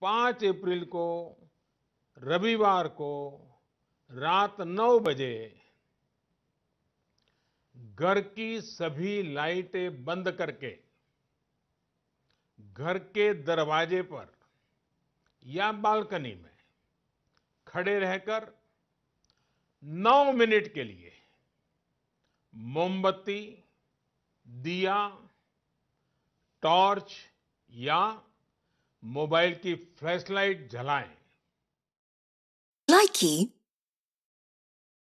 पांच अप्रैल को रविवार को रात नौ बजे घर की सभी लाइटें बंद करके घर के दरवाजे पर या बालकनी में खड़े रहकर नौ मिनट के लिए मोमबत्ती दिया टॉर्च या मोबाइल की फ्लैशलाइट जलाएं। लाइक की